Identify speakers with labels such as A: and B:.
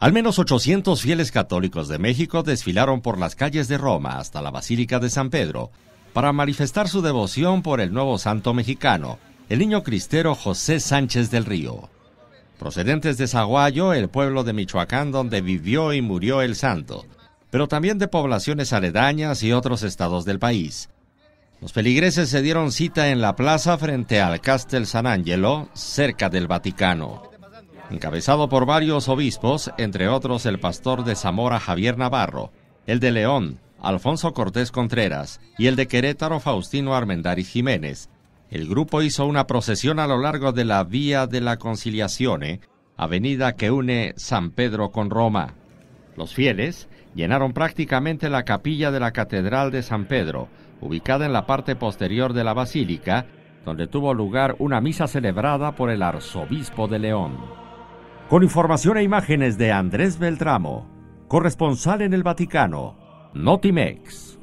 A: Al menos 800 fieles católicos de México desfilaron por las calles de Roma hasta la Basílica de San Pedro para manifestar su devoción por el nuevo santo mexicano, el niño cristero José Sánchez del Río. Procedentes de Zaguayo, el pueblo de Michoacán donde vivió y murió el santo, pero también de poblaciones aledañas y otros estados del país. Los feligreses se dieron cita en la plaza frente al Castel San Angelo, cerca del Vaticano encabezado por varios obispos, entre otros el pastor de Zamora Javier Navarro, el de León, Alfonso Cortés Contreras, y el de Querétaro Faustino Armendáriz Jiménez. El grupo hizo una procesión a lo largo de la Vía de la Conciliazione, eh, avenida que une San Pedro con Roma. Los fieles llenaron prácticamente la capilla de la Catedral de San Pedro, ubicada en la parte posterior de la basílica, donde tuvo lugar una misa celebrada por el arzobispo de León con información e imágenes de Andrés Beltramo, corresponsal en el Vaticano, Notimex.